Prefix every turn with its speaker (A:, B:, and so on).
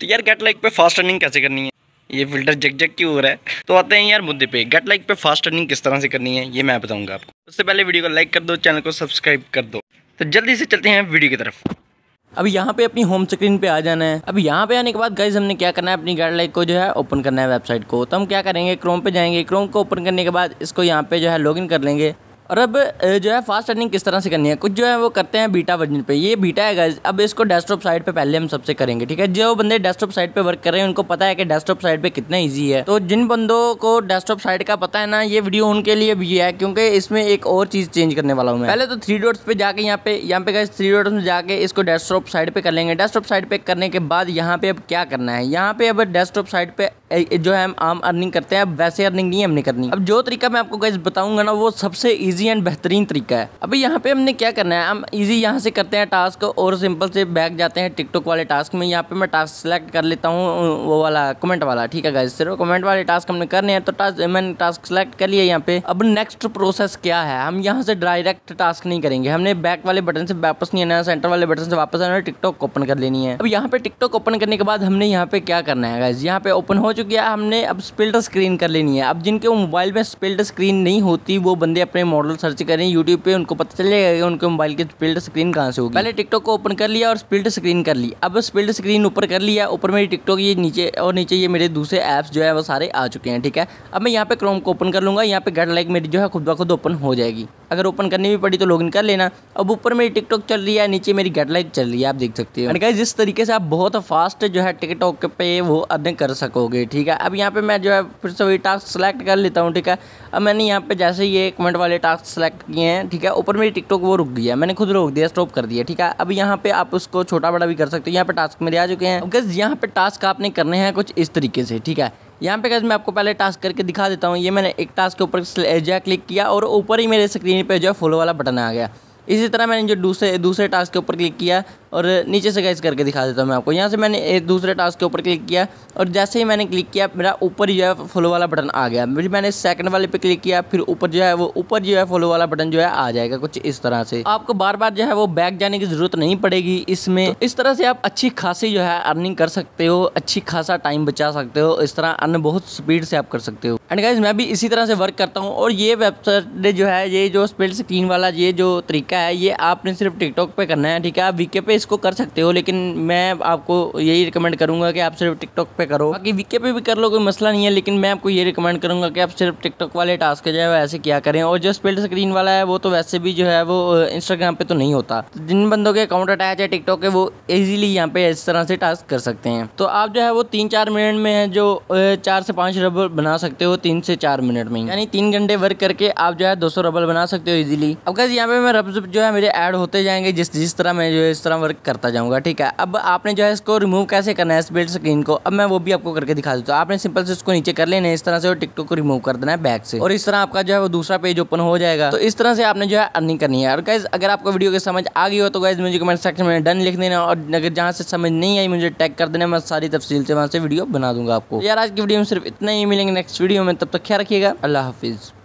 A: तो यार get like पे फास्ट रनिंग कैसे करनी है ये फिल्टर जग जग क्यों हो रहा है तो आते हैं यार मुद्दे पे गेट लाइक पे फास्ट रनिंग किस तरह से करनी है ये मैं बताऊंगा आपको उससे पहले वीडियो को लाइक कर दो चैनल को सब्सक्राइब कर दो तो जल्दी से चलते हैं वीडियो की तरफ अब यहाँ पे अपनी होम स्क्रीन पे आ जाना है अब यहाँ पे आने के बाद गाइज हमने क्या करना है अपनी गाइडलाइक को जो है ओपन करना है वेबसाइट को तो हम क्या करेंगे क्रोम पे जाएंगे क्रोम को ओपन करने के बाद इसको यहाँ पे जो है लॉगिन कर लेंगे और अब जो है फास्ट रनिंग किस तरह से करनी है कुछ जो है वो करते हैं बीटा वर्जन पे ये बीटा है गाइज अब इसको डेस्कटॉप साइड पे पहले हम सबसे करेंगे ठीक है जो बंदे डेस्कटॉप साइड पे वर्क कर रहे हैं उनको पता है कि डेस्कटॉप साइड पे कितना ईजी है तो जिन बंदों को डेस्कटॉप साइड का पता है ना ये वीडियो उनके लिए भी है क्योंकि इसमें एक और चीज़ चेंज करने वाला हूँ मैं पहले तो थ्री डॉट्स पे जाके यहाँ पे यहाँ पे गाइज थ्री डॉट्स में जाके इसको डेस्कटॉप साइड पे कर लेंगे डेस्कटॉप साइड पे करने के बाद यहाँ पे अब क्या करना है यहाँ पे अब डेस्कटॉप साइड पे जो है हम आम अर्निंग करते हैं अब वैसे अर्निंग नहीं हमने करनी अब जो तरीका मैं आपको गाइज बताऊंगा ना वो सबसे ईजी ईजी एंड बेहतरीन तरीका है अभी यहाँ पे हमने क्या करना है हम ईजी यहाँ से करते हैं टास्क और सिंपल से बैक जाते हैं टिकटॉक वाले टास्क में यहाँ पे मैं टास्क सेलेक्ट कर लेता हूँ वो वाला कमेंट वाला ठीक है सिर्फ कमेंट वाले टास्क हमने करने हैं तो टास्क मैंने टास्क सेलेक्ट कर लिया यहाँ पे अब नेक्स्ट प्रोसेस क्या है हम यहाँ से डायरेक्ट टास्क नहीं करेंगे हमने बैक वाले बटन से वापस नहीं आना सेंटर वाले बटन से वापस आना टिकटॉक ओपन कर लेनी है अब यहाँ पे टिकटॉक ओपन करने के बाद हमने यहाँ पे क्या करना है गाइज यहाँ पे ओपन हो चुकी है हमने अब स्पिल्ट स्क्रीन कर लेनी है अब जिनके मोबाइल में स्पिल्ट स्क्रीन नहीं होती वो बंदे अपने मॉडल मॉडल सर्च करें यूट्यूब पे उनको पता चल जाएगा उनके मोबाइल की स्पिल्ड स्क्रीन कहाँ से होगी पहले टिकटॉक को ओपन कर लिया और स्पिल्ड स्क्रीन कर ली अब स्पिल्ड स्क्रीन ऊपर कर लिया ऊपर मेरी टिकटॉक ये नीचे और नीचे ये मेरे दूसरे ऐप्स जो है वो सारे आ चुके हैं ठीक है अब मैं यहाँ पे क्रोम को ओपन कर लूँगा यहाँ पे गड लाइक मेरी जो है खुद ब खुद ओपन हो जाएगी अगर ओपन करनी भी पड़ी तो लॉगिन कर लेना अब ऊपर मेरी टिकटॉक चल रही है नीचे मेरी गट लाइक चल रही है आप देख सकते हो गाइज जिस तरीके से आप बहुत फास्ट जो है टिकटॉक पे वो अर्न कर सकोगे ठीक है अब यहाँ पे मैं जो है फिर से वही टास्क सेलेक्ट कर लेता हूँ ठीक है अब मैंने यहाँ पे जैसे ये कमेंट वाले टास्क टास्क सेलेक्ट किए हैं ठीक है ऊपर मेरी टिकटॉक वो रुक गई है मैंने खुद रोक दिया स्टॉप कर दिया ठीक है अब यहाँ पे आप उसको छोटा बड़ा भी कर सकते हो यहाँ पे टास्क मेरे आ चुके हैं गज यहाँ पे टास्क आपने करने हैं कुछ इस तरीके से ठीक है यहाँ पे गज मैं आपको पहले टास्क करके दिखा देता हूँ ये मैंने एक टास्क के ऊपर जो है क्लिक किया और ऊपर ही मेरे स्क्रीन पर जो है फॉलो वाला बटन आ गया इसी तरह मैंने जो दूसरे दूसरे टास्क के ऊपर क्लिक किया और नीचे से गैस करके दिखा देता हूँ मैं आपको यहाँ से मैंने एक दूसरे टास्क के ऊपर क्लिक किया और जैसे ही मैंने क्लिक किया मेरा ऊपर जो है फॉलो वाला बटन आ गया फिर मैंने सेकंड वाले पे क्लिक किया फिर ऊपर जो है वो ऊपर जो है फॉलो वाला बटन जो है आ जाएगा कुछ इस तरह से आपको बार बार जो है वो बैक जाने की जरूरत नहीं पड़ेगी इसमें तो इस तरह से आप अच्छी खासी जो है अर्निंग कर सकते हो अच्छी खासा टाइम बचा सकते हो इस तरह अर्न बहुत स्पीड से आप कर सकते हो एंड गाइज मैं भी इसी तरह से वर्क करता हूँ और ये वेबसाइट जो है ये जो स्पेल स्क्रीन वाला ये जो तरीका है ये आपने सिर्फ टिकटॉक पे करना है ठीक है आप वीके पे इसको कर सकते हो लेकिन मैं आपको यही रिकमेंड करूँगा कि आप सिर्फ टिकटॉक पे करो बाकी वीके पे भी कर लो कोई मसला नहीं है लेकिन मैं आपको ये रिकमेंड करूँगा कि आप सिर्फ टिकटॉक वाले टास्क जो है वो ऐसे करें और जो स्पिल्ड स्क्रीन वाला है वो तो वैसे भी जो है वो इंस्टाग्राम पर तो नहीं होता तो जिन बंदों के अकाउंट अटैच है टिकटॉक के वो ईजिली यहाँ पे इस तरह से टास्क कर सकते हैं तो आप जो है वो तीन चार मिनट में जो चार से पाँच रबल बना सकते हो तीन से चार मिनट में यानी तीन घंटे वर्क करके आप जो है दो रबल बना सकते हो ईजिली अब कैसे यहाँ पे मैं रब जो है मेरे ऐड होते जाएंगे जिस जिस तरह मैं जो है इस तरह वर्क करता जाऊंगा ठीक है अब आपने जो है इसको रिमूव कैसे करना है बिल्ड स्क्रीन को अब मैं वो भी आपको करके दिखा देता हूँ आपने सिंपल से इसको नीचे कर लेना है इस तरह से टिकटॉक को रिमूव कर देना है बैक से और इस तरह आपका जो है वो दूसरा पेज ओपन हो जाएगा तो इस तरह से आपने जो है अर्निंग करनी है और गाइज अगर आपको वीडियो की समझ आ गई हो तो गाइज मुझे कमेंट सेक्शन में डन लिख देना और अगर जहाँ से समझ नहीं आई मुझे टैग कर देना मैं सारी तफसील से वहाँ से वीडियो बना दूंगा आपको यार आज की वीडियो में सिर्फ इतना ही मिलेंगे नेक्स्ट वीडियो में तब तक क्या रखिएगा अल्लाह हाफिज़